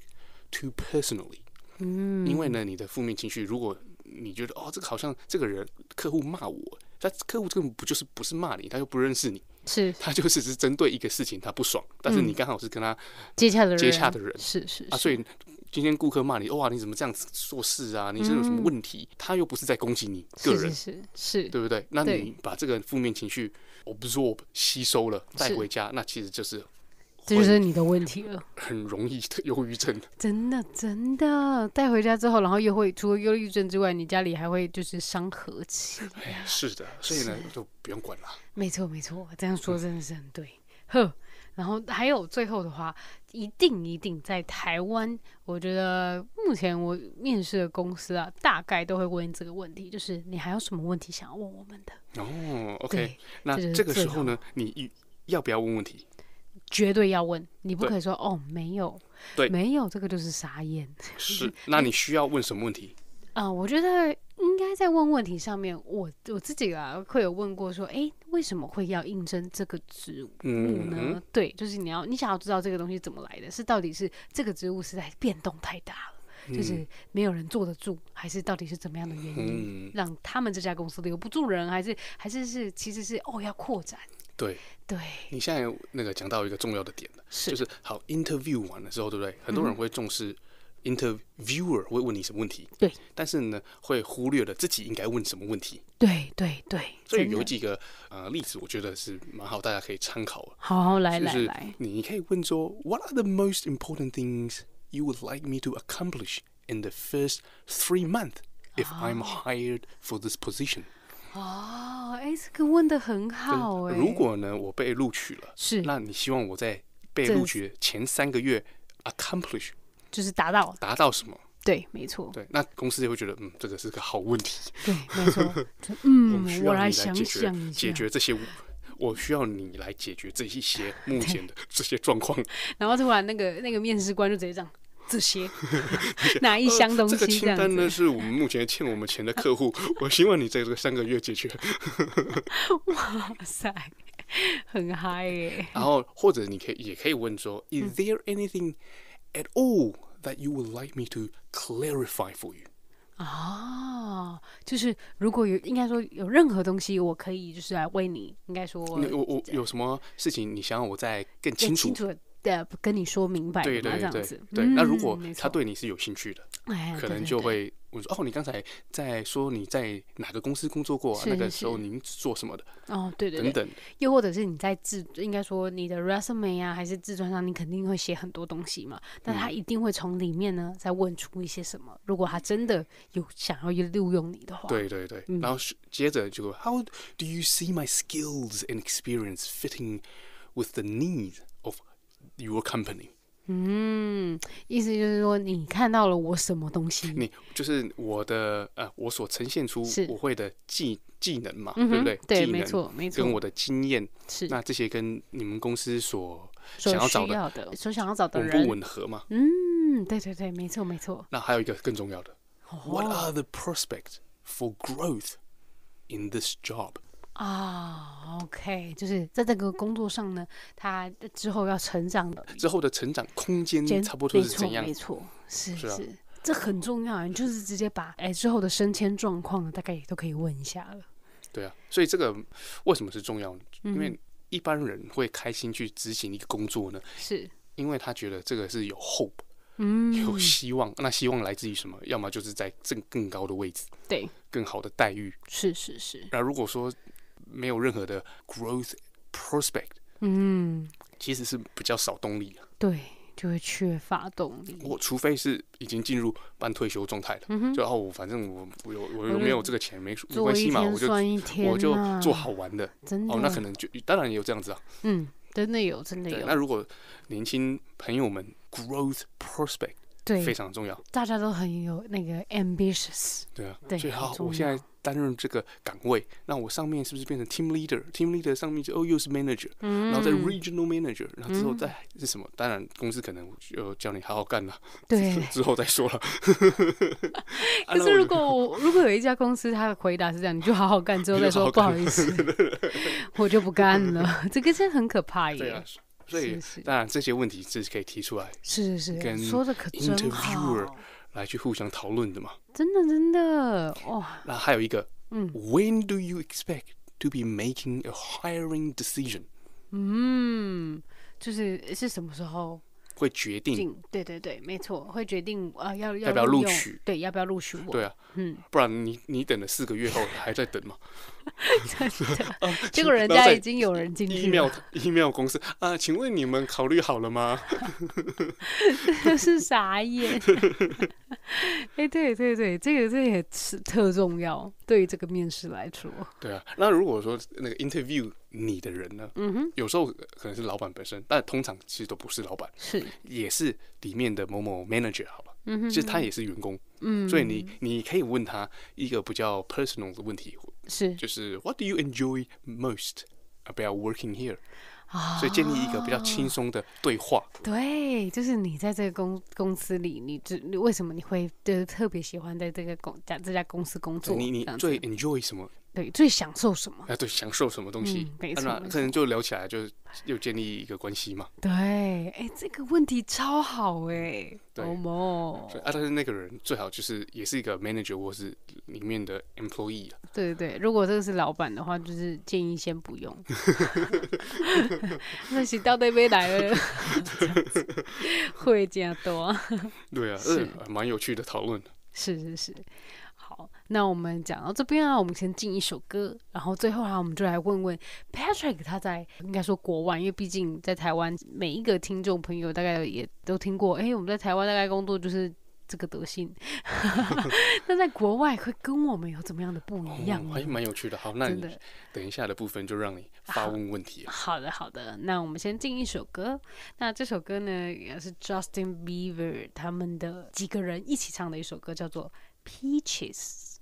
S2: too personally。
S1: 嗯。因为呢，
S2: 你的负面情绪，如果你觉得哦，这个好像这个人客户骂我，他客户根本不就是不是骂你，他又不认识你。是，他就只是针对一个事情他不爽，但是你刚好是跟他
S1: 接洽的人，接洽的人，
S2: 是是啊，所以今天顾客骂你，哇，你怎么这样子做事啊？你是有什么问题？他又不是在攻击你个人，是
S1: 是是，对
S2: 不对？那你把这个负面情绪 absorb 吸收了带回家，那其实就是。
S1: 这就是你的问题了，
S2: 很容易忧郁症。
S1: 真的真的，带回家之后，然后又会除了忧郁症之外，你家里还会就是伤和气。呀，
S2: 是的，所以呢就不用管了。
S1: 没错没错，这样说真的是很对。呵，然后还有最后的话，一定一定在台湾，我觉得目前我面试的公司啊，大概都会问这个问题，就是你还有什么问题想要问我们
S2: 的？哦，OK，那这个时候呢，你要不要问问题？
S1: 绝对要问，你不可以说哦没有，对，没有这个就是傻眼。
S2: 是，那你需要问什么问题？
S1: 啊，我觉得应该在问问题上面，我我自己啊会有问过说，哎，为什么会要应征这个职务呢？对，就是你要你想要知道这个东西怎么来的，是到底是这个职务实在变动太大了，就是没有人坐得住，还是到底是怎么样的原因让他们这家公司留不住人，还是还是是其实是哦要扩展。
S2: 对对，你现在那个讲到一个重要的点了，就是好，interview 完了之后，对不对？很多人会重视 interviewer 会问你什么问题，对，但是呢，会忽略了自己应该问什么问题。对对对，所以有几个呃例子，我觉得是蛮好，大家可以参考。好，来来来，你可以问说：What are the most important things you would like me to accomplish in the first three month if I'm hired for this position？
S1: 哦，哎，这个问的很好哎。如果
S2: 呢，我被录取了，是，那你希望我在被录取前三个月，accomplish，
S1: 就是达到达到什么？对，没错。对，
S2: 那公司也会觉得，嗯，这个是个好问题。对，没错。
S1: 嗯，我来想想，解决
S2: 这些，我需要你来解决这一些目前的这些状况。
S1: 然后突然，那个那个面试官就直接这样。这些
S2: 拿一箱东西。这个清单呢，是我们目前欠我们钱的客户。我希望你在这个三个月解决。
S1: 哇塞，很嗨耶！
S2: 然后或者你可以也可以问说，Is there anything at all that you would like me to clarify for you？
S1: 啊，就是如果有应该说有任何东西，我可以就是来为你，应该说，我我
S2: 有什么事情，你想我再更清楚。
S1: 的跟你说明白对对对，这样子。对，那如果
S2: 他对你是有兴趣的，可能就会我说哦，你刚才在说你在哪个公司工作过，那个时候您做什么的？
S1: 哦，对对，等等，又或者是你在自，应该说你的 resume 啊，还是自传上，你肯定会写很多东西嘛。但他一定会从里面呢再问出一些什么。如果他真的有想要录用你的
S2: 话，对对对，然后接着就 How do you see my skills and experience fitting with the need？Your company，
S1: 嗯，意思就是说你看到了我什么东西？你
S2: 就是我的呃，我所呈现出我会的技技能嘛，对不对？对，没错，没错。跟我的经验是，那这些跟你们公司所想要找
S1: 的所想要找的人不吻合嘛？嗯，对对对，没错没错。
S2: 那还有一个更重要的，What are the prospects for growth in this job？
S1: 啊，OK，就是在这个工作上呢，他之后要成长的，
S2: 之后的成长空间差不多是怎样没错，是是，
S1: 这很重要。你就是直接把哎之后的升迁状况呢，大概也都可以问一下了。
S2: 对啊，所以这个为什么是重要呢？因为一般人会开心去执行一个工作呢，是因为他觉得这个是有 hope，
S1: 嗯，有
S2: 希望。那希望来自于什么？要么就是在挣更高的位置，对，更好的待遇。是
S1: 是是。那
S2: 如果说没有任何的 growth prospect，
S1: 嗯，
S2: 其实是比较少动力啊，
S1: 对，就会缺乏
S2: 动力。我除非是已经进入半退休状态了，嗯、就哦，我反正我我有我有没有这个钱没没关系嘛，我就我就做好玩的，真的，哦，那可能就当然也有这样子啊，
S1: 嗯，真的有真的有。那如
S2: 果年轻朋友们 growth prospect。对，非常重要。
S1: 大家都很有那个 ambitious。
S2: 对啊，对，很好我现在担任这个岗位，那我上面是不是变成 team leader？team leader 上面就哦，又是 manager，嗯，然后在 regional manager，然后之后再是什么？当然，公司可能就叫你好好干了。对，之后再说了。可是如果
S1: 我如果有一家公司，他的回答是这样，你就好好干，之后再说。不好意思，我就不干了。这个的很可怕耶。
S2: 所以，当然这些问题是可以提出来，是是是，跟 Interviewer 来去互相讨论的嘛。
S1: 真的，真的，哦，
S2: 那还有一个，嗯，When do you expect to be making a hiring decision？
S1: 嗯，就是是什么时候？
S2: 会决定，
S1: 对对对，没错，会决定啊，要要不要录取？对，要不要录取我？对啊，嗯，
S2: 不然你你等了四个月后还在等吗？对，的，结
S1: 果人家已经
S2: 有人进，email 公司啊，请问你们考虑好了吗？
S1: 这 是傻眼。哎，对对对，这个这也是特重要，对于这个面试来说。
S2: 对啊，那如果说那个 interview。你的人呢？嗯哼，有时候可能是老板本身，但通常其实都不是老板，是也是里面的某某 manager 好吧？嗯哼，其实他也是员工。嗯，所以你你可以问他一个比较 personal 的问题，是就是 What do you enjoy most about working here？所以建立一个比较轻松的对话。
S1: 对，就是你在这个公公司里，你这为什么你会就是特别喜欢在这个公家这家公司工作？你你最
S2: enjoy 什么？
S1: 对，最享受什么？
S2: 哎，对，享受什么东西？没错，可能就聊起来，就又建立一个关系嘛。
S1: 对，哎，这个问题超好诶。
S2: 哦莫，啊，但是那个人最好就是也是一个 manager，或是里面的 employee 啊。
S1: 对对对，如果这个是老板的话，就是建议先不用。那是到那边来了，会真多。
S2: 对啊，是蛮有趣的讨论
S1: 是是是。那我们讲到这边啊，我们先进一首歌，然后最后啊，我们就来问问 Patrick，他在应该说国外，因为毕竟在台湾每一个听众朋友大概也都听过，哎，我们在台湾大概工作就是这个德性，哈哈。那在国外会跟我们有怎么样的不一样？还
S2: 蛮有趣的。好，那你等一下的部分就让你发问问题。
S1: 好的，好的。那我们先进一首歌，那这首歌呢是 Justin Bieber 他们的几个人一起唱的一首歌，叫做 Peaches。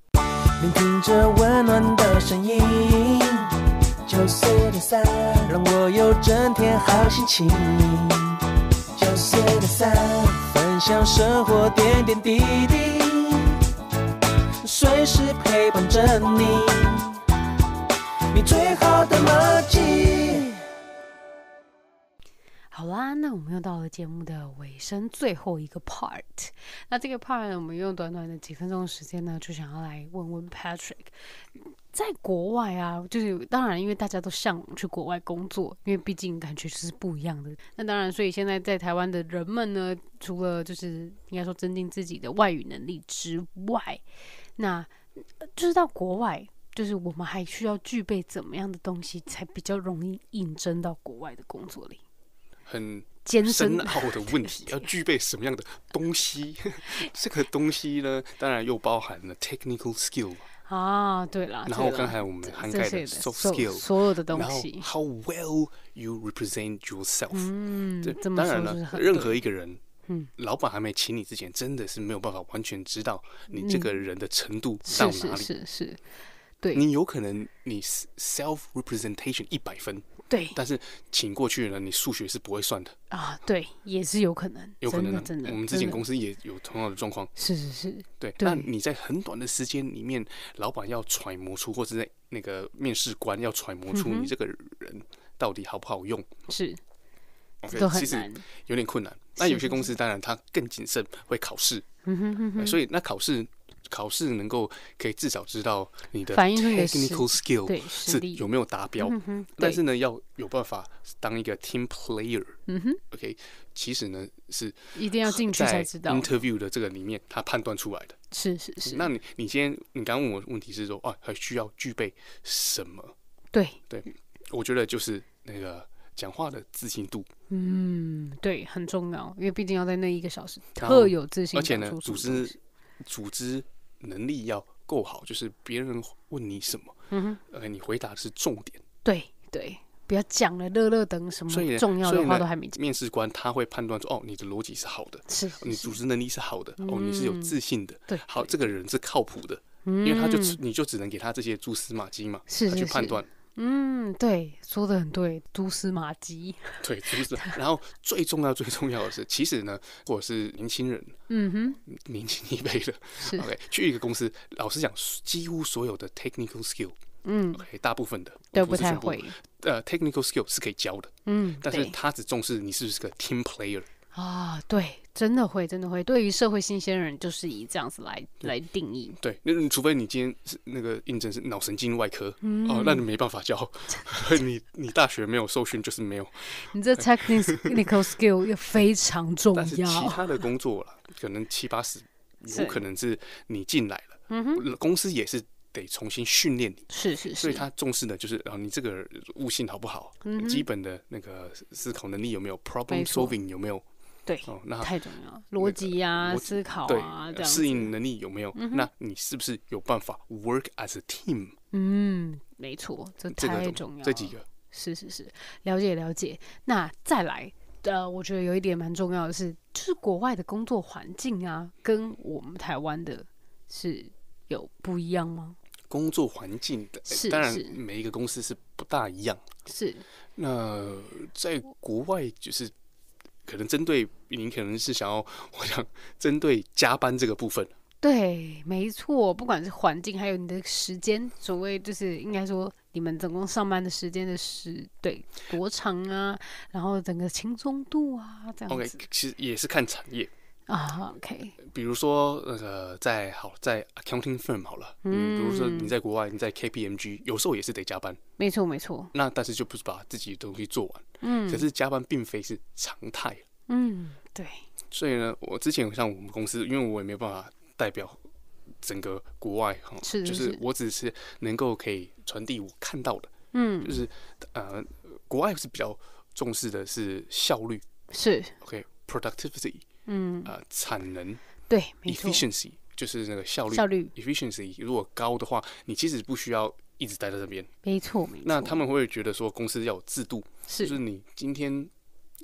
S2: 聆听着温暖的声音，九四的三，让我有整天好心情。九四的三，分享生活点点滴滴，随时陪伴着你，你最好的墨镜。
S1: 好啦，那我们又到了节目的尾声，最后一个 part。那这个 part 呢，我们用短短的几分钟时间呢，就想要来问问 Patrick，在国外啊，就是当然，因为大家都向往去国外工作，因为毕竟感觉是不一样的。那当然，所以现在在台湾的人们呢，除了就是应该说增进自己的外语能力之外，那就是到国外，就是我们还需要具备怎么样的东西，才比较容易应征到国
S2: 外的工作里？很深奥的问题，要具备什么样的东西？这个东西呢，当然又包含了 technical skill
S1: 啊，对了，然后刚才我们涵盖的 soft skill 所有的东西，
S2: 然后 how well you represent yourself，嗯，当然了，任何一个人，嗯，老板还没请你之前，真的是没有办法完全知道你这个人的程度到哪里，是是是，对你有可能你 self representation 一百分。对，但是请过去的人，你数学是不会算的
S1: 啊。对，也是有可能，有可能的。真的，我们之前公司
S2: 也有同样的状况。是是是，对。那你在很短的时间里面，老板要揣摩出，或者在那个面试官要揣摩出你这个人到底好不好用，是都很难，有点困难。那有些公司当然他更谨慎，会考试。嗯哼哼哼。所以那考试。考试能够可以至少知道你的 technical skill 是有没有达标，但是呢，要有办法当一个 team player。嗯哼，OK，其实呢是
S1: 一定要进去才知道。Interview
S2: 的这个里面，他判断出来的。
S1: 是是是。那你
S2: 你今天你刚问我问题是说啊，还需要具备什么？对对，我觉得就是那个讲话的自信度。
S1: 嗯，对，很重要，因为毕竟要在那一个小时，
S2: 特有自信，而且呢，组织组织。能力要够好，就是别人问你什么，呃，你回答是重点。
S1: 对对，不要讲了，乐乐等什么重要的话都还
S2: 没。面试官他会判断说，哦，你的逻辑是好的，是，你组织能力是好的，哦，你是有自信的，对，好，这个人是靠谱的，因为他就你就只能给他这些蛛丝马迹嘛，是他去判断。
S1: 嗯，对，说的很对，蛛丝马迹。
S2: 对，蛛丝。然后最重要、最重要的是，其实呢，或者是年轻人，嗯哼，年轻一辈的，OK，去一个公司，老实讲，几乎所有的 technical skill，嗯，OK，大部分的都不太会。呃，technical skill 是可以教的，
S1: 嗯，但是他
S2: 只重视你是不是个 team player。
S1: 啊，对，真的会，真的会。对于社会新鲜人，就是以这样子来来定
S2: 义。对，那除非你今天是那个应征是脑神经外科，哦，那你没办法教。你你大学没有受训，就是没有。
S1: 你这 technical skill 又非常重要。其他
S2: 的工作了，可能七八十，有可能是你进来了，嗯哼，公司也是得重新训练你。是是是，所以他重视的就是啊，你这个悟性好不好？基本的那个思考能力有没有？Problem solving 有没有？对，太重要，
S1: 逻辑啊，思考啊，这样适
S2: 应能力有没有？那你是不是有办法 work as a team？
S1: 嗯，
S2: 没错，这太重要。了。这几个
S1: 是是是，了解了解。那再来，呃，我觉得有一点蛮重要的是，就是国外的工作环境啊，跟我们台湾的是有不一样吗？
S2: 工作环境的，是当然，每一个公司是不大一样。是那在国外就是。可能针对您，可能是想要 我想针对加班这个部分。
S1: 对，没错，不管是环境，还有你的时间，所谓就是应该说你们总共上班的时间的时对多长啊，然后整个轻松度啊这样子。
S2: OK，其实也是看产业。
S1: 啊，OK，
S2: 比如说，呃，在好在 accounting firm 好了，嗯，比如说你在国外，你在 KPMG，有时候也是得加班，
S1: 没错没错，
S2: 那但是就不是把自己东西做完，嗯，可是加班并非是常态，
S1: 嗯，对，
S2: 所以呢，我之前像我们公司，因为我也没办法代表整个国外哈，是，就是我只是能够可以传递我看到的，嗯，就是呃，国外是比较重视的是效率，是，OK productivity。嗯，呃，产能
S1: 对，e f f i c
S2: i e n c y 就是那个效率，效率 efficiency 如果高的话，你其实不需要一直待在这边，
S1: 没错，没错。那他们会
S2: 觉得说，公司要有制度，是，就是你今天，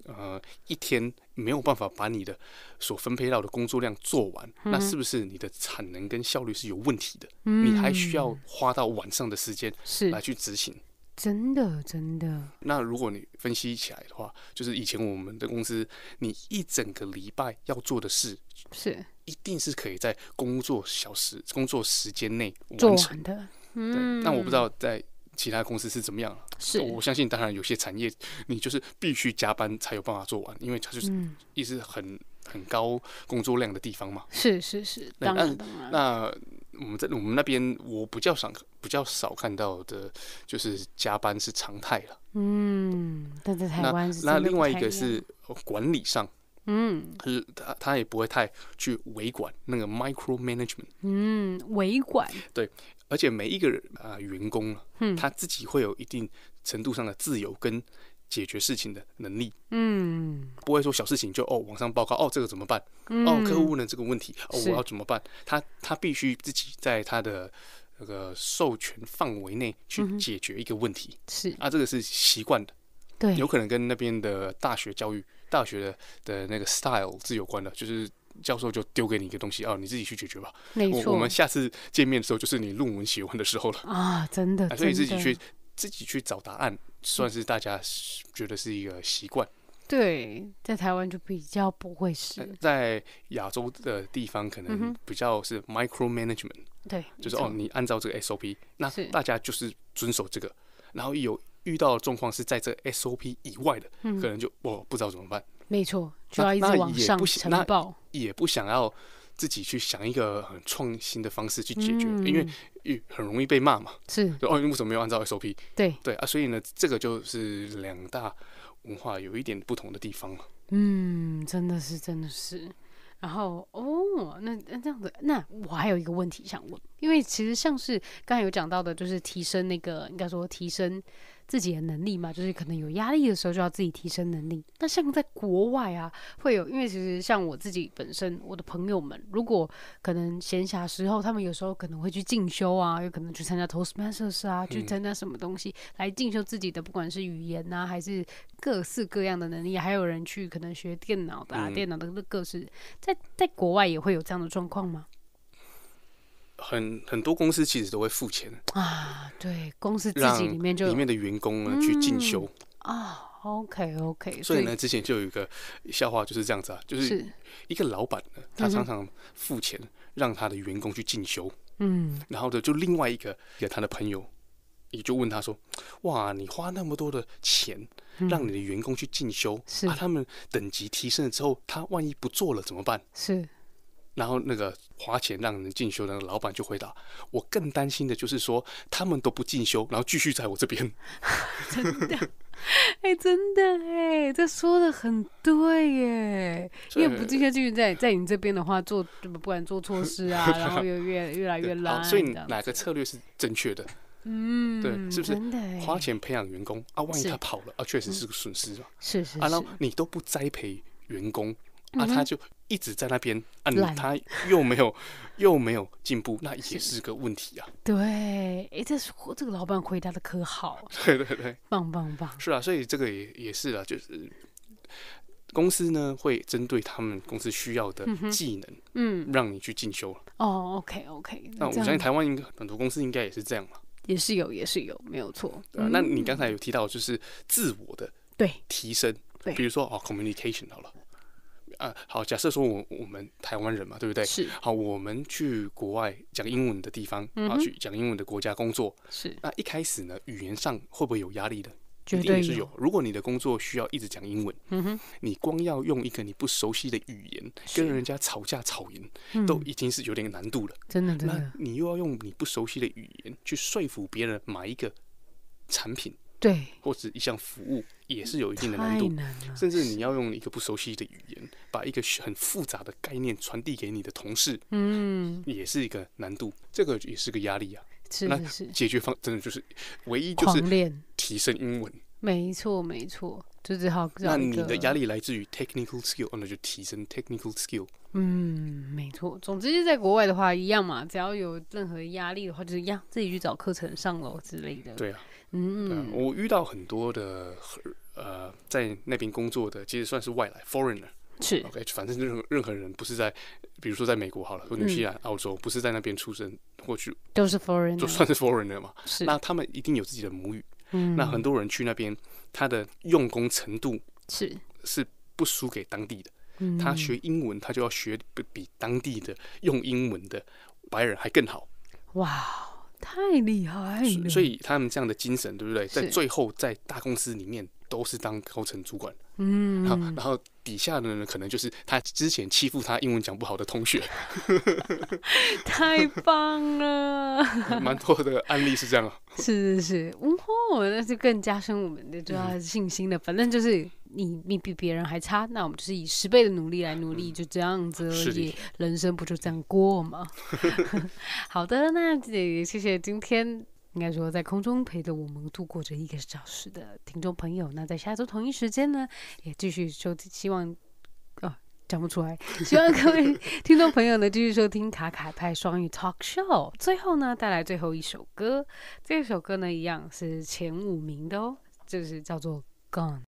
S2: 呃，一天没有办法把你的所分配到的工作量做完，那是不是你的产能跟效率是有问题的？你还需要花到晚上的时间是来去执行。
S1: 真的，真的。
S2: 那如果你分析起来的话，就是以前我们的公司，你一整个礼拜要做的事，是一定是可以在工作小时、工作时间内完成的。
S1: 嗯，那我不知道
S2: 在其他公司是怎么样了。是，我相信，当然有些产业你就是必须加班才有办法做完，因为它就是一直很很高工作量的地方嘛。
S1: 是是是，当然当然。
S2: 那我们在我们那边，我比较少，比较少看到的，就是加班是常态了。
S1: 嗯，但在台湾是那另外一个是
S2: 管理上，嗯，他他也不会太去微管那个 micro management。
S1: 嗯，微管。
S2: 对，而且每一个人啊，员工嗯，他自己会有一定程度上的自由跟。解决事情的能力，
S1: 嗯，
S2: 不会说小事情就哦网上报告哦这个怎么办，哦客户问了这个问题，哦我要怎么办？他他必须自己在他的那个授权范围内去解决一个问题，是啊，这个是习惯的，对，有可能跟那边的大学教育、大学的的那个 style 是有关的，就是教授就丢给你一个东西啊，你自己去解决吧。没错，我们下次见面的时候就是你论文写完的时候了啊，真的，所以自己去。自己去找答案，算是大家觉得是一个习惯。
S1: 对，在台湾就比较不会是
S2: 在亚洲的地方，可能比较是 micro management。
S1: 对，就是哦，
S2: 你按照这个 SOP，那大家就是遵守这个。然后有遇到状况是在这 SOP 以外的，可能就我不知道怎么办。
S1: 没错，就要一直往上那报，
S2: 也不想要。自己去想一个很创新的方式去解决，因为很容易被骂嘛。是，奥运为什么没有按照 SOP？对对啊，所以呢，这个就是两大文化有一点不同的地方了。
S1: 嗯，真的是，真的是。然后哦，那那这样子，那我还有一个问题想问，因为其实像是刚才有讲到的，就是提升那个应该说提升。自己的能力嘛，就是可能有压力的时候就要自己提升能力。那像在国外啊，会有因为其实像我自己本身，我的朋友们如果可能闲暇时候，他们有时候可能会去进修啊，有可能去参加 Toastmasters 啊，去参加什么东西来进修自己的，不管是语言啊，还是各式各样的能力。还有人去可能学电脑的，啊，电脑的各式，在在国外也会有这样的状况吗？
S2: 很很多公司其实都会付钱
S1: 啊，对，公司自己里面就里面的
S2: 员工呢去进修
S1: 啊，OK OK。所以呢，之
S2: 前就有一个笑话就是这样子啊，就是一个老板呢，他常常付钱让他的员工去进修，嗯，然后呢，就另外一个他的朋友也就问他说，哇，你花那么多的钱让你的员工去进修，是啊，他们等级提升了之后，他万一不做了怎么办？是。然后那个花钱让人进修的老板就回答：“我更担心的就是说，他们都不进修，然后继续在我这边。”真的，哎，
S1: 真的哎，这说的很对耶。因为不进修，继续在在你这边的话，做不管做错事啊，然后越越越来越烂。所以哪
S2: 个策略是正确的？嗯，对，是不是花钱培养员工啊？万一他跑了啊，确实是个损失啊。是
S1: 是是。然后你
S2: 都不栽培员工。啊，他就一直在那边，啊，他又没有，又没有进步，那也是个问题啊。
S1: 对，哎，这是这个老板回答的可好？对对对，棒棒棒！
S2: 是啊，所以这个也也是啊，就是公司呢会针对他们公司需要的技能，嗯，让你去进修了。
S1: 哦，OK OK，那我相信台
S2: 湾应该很多公司应该也是这样嘛，
S1: 也是有，也是有，没有错。
S2: 那你刚才有提到就是自我的对提升，比如说哦，communication 好了。呃，好，假设说我我们台湾人嘛，对不对？是。好，我们去国外讲英文的地方，啊、去讲英文的国家工作，是。那一开始呢，语言上会不会有压力的？绝对是有。如果你的工作需要一直讲英文，嗯哼，你光要用一个你不熟悉的语言跟人家吵架吵赢，都已经是有点难度了。
S1: 真的，真的。那
S2: 你又要用你不熟悉的语言去说服别人买一个产品。对，或者一项服务也是有一定的难度，甚至你要用一个不熟悉的语言，把一个很复杂的概念传递给你的同事，
S1: 嗯，
S2: 也是一个难度，这个也是个压力啊。是是是，解决方真的就是唯一就是提升英文，
S1: 没错没错，就只好那你的压力
S2: 来自于 technical skill，那就提升 technical skill。
S1: 嗯，没错，总之就在国外的话一样嘛，只要有任何压力的话，就是一样自己去找课程上楼之类的。对
S2: 啊。嗯，我遇到很多的呃，在那边工作的，其实算是外来 foreigner，是 OK，反正任何任何人不是在，比如说在美国好了，新西兰、澳洲，不是在那边出生过去，
S1: 都是 foreigner，就算是
S2: foreigner 嘛，是。那他们一定有自己的母语，嗯，那很多人去那边，他的用功程度是是不输给当地的，嗯，他学英文，他就要学比当地的用英文的白人还更好，
S1: 哇。太厉害了！所以
S2: 他们这样的精神，对不对？在最后，在大公司里面。都是当高层主管，
S1: 嗯，然
S2: 后底下的人可能就是他之前欺负他英文讲不好的同学，
S1: 太棒了，蛮
S2: 多的案例是这样啊，
S1: 是是是，嗯嚯，那就更加深我们的就是信心了。反正就是你你比别人还差，那我们就是以十倍的努力来努力，就这样子而已，人生不就这样过吗？好的，那也谢谢今天。应该说，在空中陪着我们度过这一个小时的听众朋友，那在下周同一时间呢，也继续收听。希望哦，讲不出来。希望各位听众朋友呢，继续收听卡卡派双语 Talk Show。最后呢，带来最后一首歌，这首歌呢，一样是前五名的哦，就是叫做《Gone》。